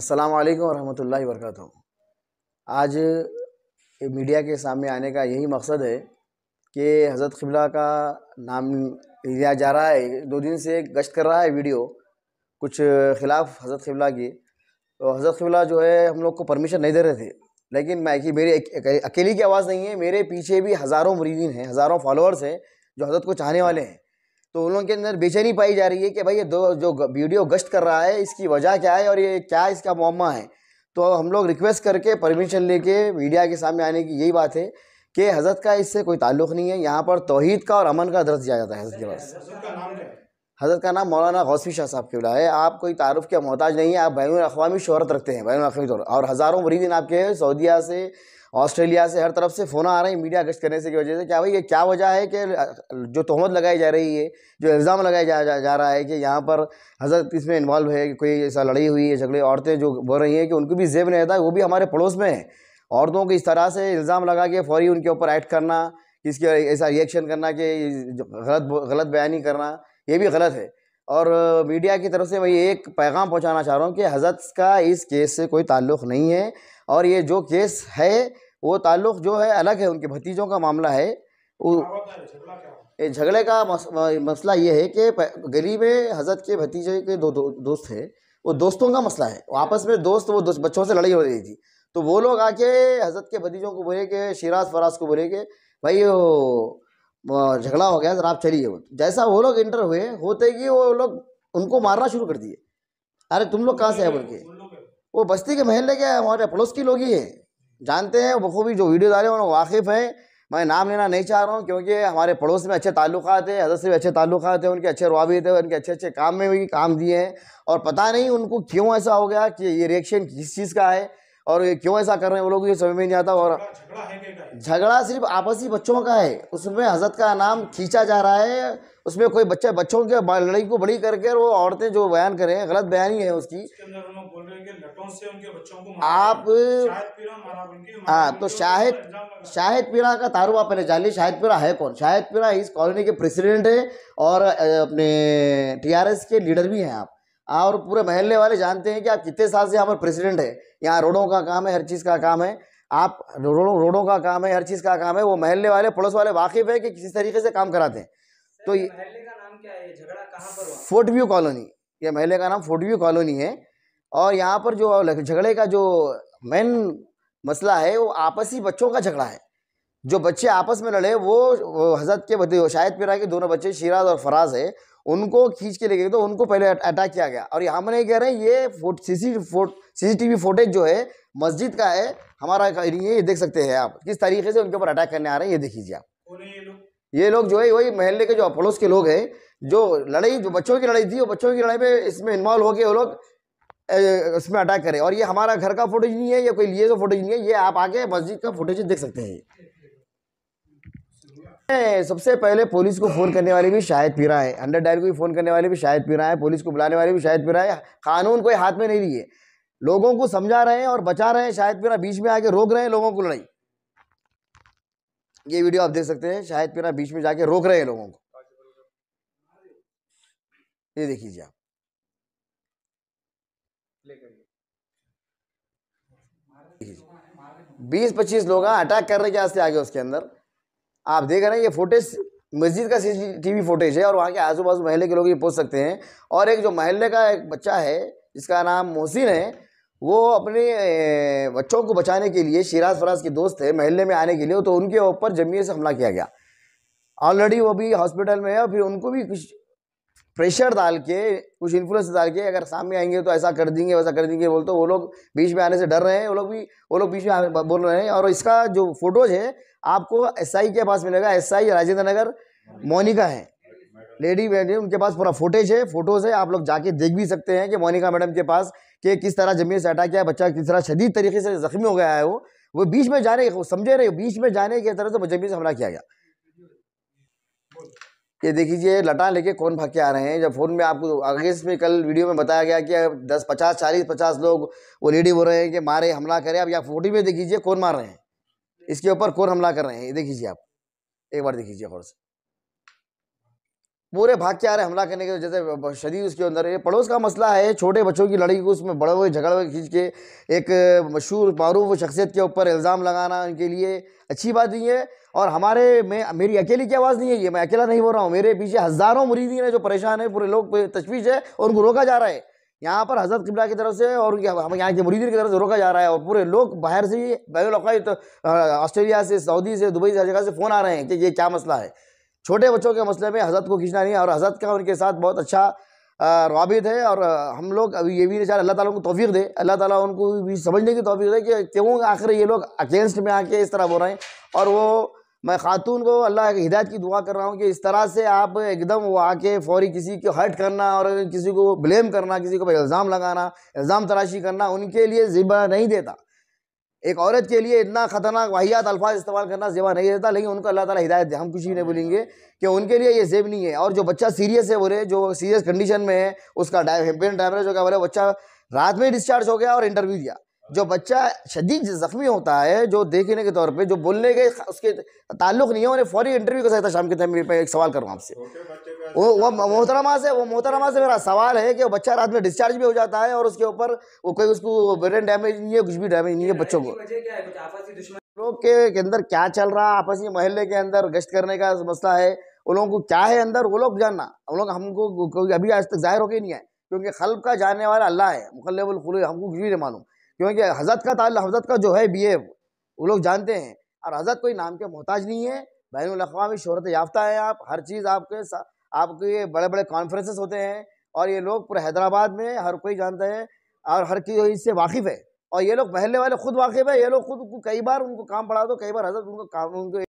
अस्सलाम वालेकुम रहमतुल्लाहि वरकत आज मीडिया के सामने आने का यही मकसद है कि हज़रत खिबला का नाम लिया जा रहा है दो दिन से गश्त कर रहा है वीडियो कुछ ख़िलाफ़ हज़रत खिबला की तो हज़रत खिबला जो है हम लोग को परमिशन नहीं दे रहे थे लेकिन मैं कि मेरी अकेली की आवाज़ नहीं है मेरे पीछे भी हज़ारों मुरीदीन हैं हज़ारों फॉलोअर्स हैं जो हज़रत को चाहने वाले हैं तो उन लोगों के अंदर बेचैनी पाई जा रही है कि भाई ये दो जो वीडियो गश्त कर रहा है इसकी वजह क्या है और ये क्या इसका मामा है तो हम लोग रिक्वेस्ट करके परमिशन लेके मीडिया के सामने आने की यही बात है कि हजरत का इससे कोई ताल्लुक नहीं है यहाँ पर तोहहीद का और अमन का दर्ज दिया जाता है हजरत के पास हजरत का नाम मौलाना गौसवी शाह साहब के बुला है आप कोई तारुफ के मोहताज नहीं है आप बैन अवी शहरत रखते हैं बैन अवी और हज़ारों मरीदिन आपके सऊदिया से ऑस्ट्रेलिया से हर तरफ से फ़ोन आ रहे हैं मीडिया गश्त करने से की वजह से क्या हाँ भाई ये क्या वजह है कि जो तोहमत लगाई जा रही है जो इल्ज़ाम लगाया जा, जा, जा रहा है कि यहाँ पर हजरत इसमें इन्वॉल्व है कोई ऐसा लड़ाई हुई है झगड़े औरतें जो बोल रही हैं कि उनको भी जेब नहीं रहता वो भी हमारे पड़ोस में है औरतों को इस तरह से इल्ज़ाम लगा के फौरी उनके ऊपर एक्ट करना इसके ऐसा रिएक्शन करना कि गलत गलत बयानी करना ये भी गलत है और मीडिया की तरफ से मैं एक पैगाम पहुंचाना चाह रहा हूं कि हजरत का इस केस से कोई ताल्लुक़ नहीं है और ये जो केस है वो ताल्लुक़ जो है अलग है उनके भतीजों का मामला है झगड़े का मसला ये है कि गली में हजरत के भतीजे के दो, दो दोस्त हैं वो दोस्तों का मसला है आपस में दोस्त वो दोस्त बच्चों से लड़ाई हो रही थी तो वो लोग आके हजरत के भतीजों को बोले कि शिराज फराज को बोले कि भाई वो झगड़ा हो गया जरा आप चलिए वो जैसा वो लोग इंटर हुए होते कि वो लोग उनको मारना शुरू कर दिए अरे तुम लोग कहाँ से है बोल के वो बस्ती के महल के हमारे पड़ोस के लोग ही हैं जानते हैं बखूबी जो वीडियो डाले उन्होंने वाकिफ़ हैं मैं नाम लेना नहीं चाह रहा हूँ क्योंकि हमारे पड़ोस में अच्छे ताल्लुक हैं हजरत से भी अच्छे ताल्लुक हैं उनके अच्छे रवाबी थे उनके अच्छे अच्छे काम में भी काम दिए हैं और पता नहीं उनको क्यों ऐसा हो गया कि ये रिएक्शन किस चीज़ का है और ये क्यों ऐसा कर रहे हैं वो लोग ये समझ में नहीं आता और झगड़ा सिर्फ आपसी बच्चों का है उसमें हजरत का नाम खींचा जा रहा है उसमें कोई बच्चे बच्चों के लड़ाई को बड़ी करके वो औरतें जो बयान करें गलत बयानी है उसकी आप हाँ तो शाहिद शाहिद पीड़ा का तारुफ आप पहले जान शाहिद पीड़ा है कौन शाहिद पीड़ा इस कॉलोनी के प्रेसिडेंट है और अपने टीआरएस के लीडर भी हैं आप और पूरे महल्ले वाले जानते हैं कि आप कितने साल से यहाँ पर प्रेसिडेंट है यहाँ रोडों का काम है हर चीज़ का काम है आप रोडों रोडों का काम है हर चीज़ का काम है वो महल्ले वाले पड़ोस वाले वाकिफ़ है कि किस तरीके से काम कराते हैं तो ये फोर्ट व्यू कॉलोनी ये महल्ले का नाम फोर्ट व्यू कॉलोनी है और यहाँ पर जो झगड़े का जो मेन मसला है वो आपसी बच्चों का झगड़ा है जो बच्चे आपस में लड़े वो, हजरत के बदले शायद पिरा के दोनों बच्चे शिराज और फराज है उनको खींच के ले गए तो उनको पहले अटैक किया गया और यहाँ मैंने कह रहे हैं ये foot CC foot CCTV footage जो है मस्जिद का है हमारा ये देख सकते हैं आप किस तरीके से उनके ऊपर अटैक करने आ रहे हैं ये देख लीजिए आप ये लोग जो है वही महल्ले के जो पड़ोस के लोग हैं जो लड़ाई जो बच्चों की लड़ाई थी वो बच्चों की लड़ाई में इसमें इन्वॉल्व होकर वो लोग उसमें अटैक करे और ये हमारा घर का फुटेज नहीं है या कोई लिए का तो फुटेज नहीं है ये आप आके मस्जिद का फुटेज देख सकते हैं सबसे पहले पुलिस को फ़ोन करने वाले भी शायद पीरा है अंडर डायल को भी फ़ोन करने वाले भी शायद पीरा है पुलिस को बुलाने वाले भी शायद पीरा है कानून कोई हाथ में नहीं लिए लोगों को समझा रहे हैं और बचा रहे हैं शायद पीरा बीच में आके रोक रहे हैं लोगों को लड़ाई ये वीडियो आप देख सकते हैं शायद पीरा बीच में जाके रोक रहे हैं लोगों को ये देखिए आप बीस पच्चीस लोग अटैक हाँ, कर रहे के वास्ते आगे उसके अंदर आप देख रहे हैं ये फोटेज मस्जिद का सीसीटीवी फुटेज है और वहाँ के आजू बाजू महल्ले के लोग ये पूछ सकते हैं और एक जो महल्ले का एक बच्चा है जिसका नाम मोहसिन है वो अपने बच्चों को बचाने के लिए शिराज फराज के दोस्त है महल्ले में आने के लिए तो उनके ऊपर जमीन से हमला किया गया ऑलरेडी वो भी हॉस्पिटल में है और फिर उनको भी कुछ प्रेशर डाल के कुछ इन्फ्लुएंस डाल के अगर सामने आएंगे तो ऐसा कर देंगे वैसा कर देंगे बोलते वो लोग बीच में आने से डर रहे हैं वो लोग भी वो लोग बीच में बोल रहे हैं और इसका जो फोटोज है आपको एसआई के पास मिलेगा एसआई राजेंद्र नगर मोनिका है लेडी मैडम उनके पास पूरा फोटेज है फोटोज है आप लोग जाके देख भी सकते हैं कि मोनिका मैडम के पास कि किस तरह जमीन से अटैक किया बच्चा किस तरह शदीद तरीके से जख्मी हो गया है वो वो बीच में जाने समझे रहे बीच में जाने की तरह से जमीन से हमला किया गया ये देखिए लटा लेके कौन भाग के आ रहे हैं जब फ़ोन में आपको आगे में कल वीडियो में बताया गया कि दस पचास चालीस पचास लोग वो लेडी बोल रहे हैं कि मारे हमला करें आप या फोटो में देखीजिए कौन मार रहे हैं इसके ऊपर कौन हमला कर रहे हैं ये देखीजिए आप एक बार देखीजिए और से पूरे भाग के आ रहे हमला करने के जैसे शरीर उसके अंदर है पड़ोस का मसला है छोटे बच्चों की लड़ाई को उसमें बड़े हुए झगड़ हुए खींच के एक मशहूर मरूफ शख्सियत के ऊपर इल्ज़ाम लगाना उनके लिए अच्छी बात नहीं है और हमारे में मेरी अकेली की आवाज़ नहीं है ये मैं अकेला नहीं बोल रहा हूँ मेरे पीछे हज़ारों मुरीदी हैं जो परेशान है पूरे लोग तशवीश है और उनको रोका जा रहा है यहाँ पर हजरत किबला की तरफ से और यहाँ के मुरीदी की तरफ से रोका जा रहा है और पूरे लोग बाहर से तो ऑस्ट्रेलिया से सऊदी से दुबई से हर जगह से फ़ोन आ रहे हैं कि ये क्या मसला है छोटे बच्चों के मसले में हजरत को खींचना नहीं और हजरत का उनके साथ बहुत अच्छा रवाबित है और हम लोग अभी ये भी नहीं चाह अल्लाह ताला उनको तोफ़ी दे अल्लाह ताला उनको भी समझने की तोफ़ी दे कि क्यों आखिर ये लोग अगेंस्ट में आके इस तरह बोल रहे हैं और वो मैं ख़ातून को अल्लाह की हिदायत की दुआ कर रहा हूँ कि इस तरह से आप एकदम वो आके फौरी किसी को हर्ट करना और किसी को ब्लेम करना किसी को इल्ज़ाम लगाना इल्ज़ाम तराशी करना उनके लिए ज़िबा नहीं देता एक औरत के लिए इतना ख़तरनाक वाहियात अल्फाज इस्तेमाल करना जेबा नहीं रहता लेकिन उनको अल्लाह ताला हिदायत दे हम कुछ ही नहीं बोलेंगे कि उनके लिए ये जेब नहीं है और जो बच्चा सीरियस है बोले जो सीरियस कंडीशन में है उसका डाइव हेम्पेन डाइवरेज हो गया बोले बच्चा रात में डिस्चार्ज हो गया और इंटरव्यू दिया जो बच्चा शदीद ज़ख्मी होता है जो देखने के तौर पे जो बोलने के उसके ताल्लुक नहीं है उन्हें फौरी इंटरव्यू कर सकता शाम के टाइम एक सवाल कर रहा हूँ आपसे वो वो मोहतरमा से वो मोहतरमा से मेरा सवाल है कि वो बच्चा रात में डिस्चार्ज भी हो जाता है और उसके ऊपर वो कोई उसको ब्रेन डैमेज नहीं है कुछ भी डैमेज नहीं है बच्चों को लोग के अंदर क्या चल रहा है आपसी महल्ले के अंदर गश्त करने का मसला है उन लोगों को क्या है अंदर वो लोग जानना उन लोग हमको अभी आज तक जाहिर होके नहीं है क्योंकि खल का जानने वाला अल्लाह है मुखलबुल हमको कुछ भी नहीं मालूम क्योंकि हजरत का ताल हजरत का जो है बी वो लोग जानते हैं और हजरत कोई नाम के मोहताज नहीं है बैन अवी शहरत याफ्ता है आप हर चीज़ आपके आपके बड़े बड़े कॉन्फ्रेंसेस होते हैं और ये लोग पूरे हैदराबाद में हर कोई जानता है और हर की इससे वाकिफ़ है और ये लोग पहले वाले खुद वाकिफ़ है ये लोग खुद कई बार उनको काम पड़ा दो कई बार हजरत उनको काम उनको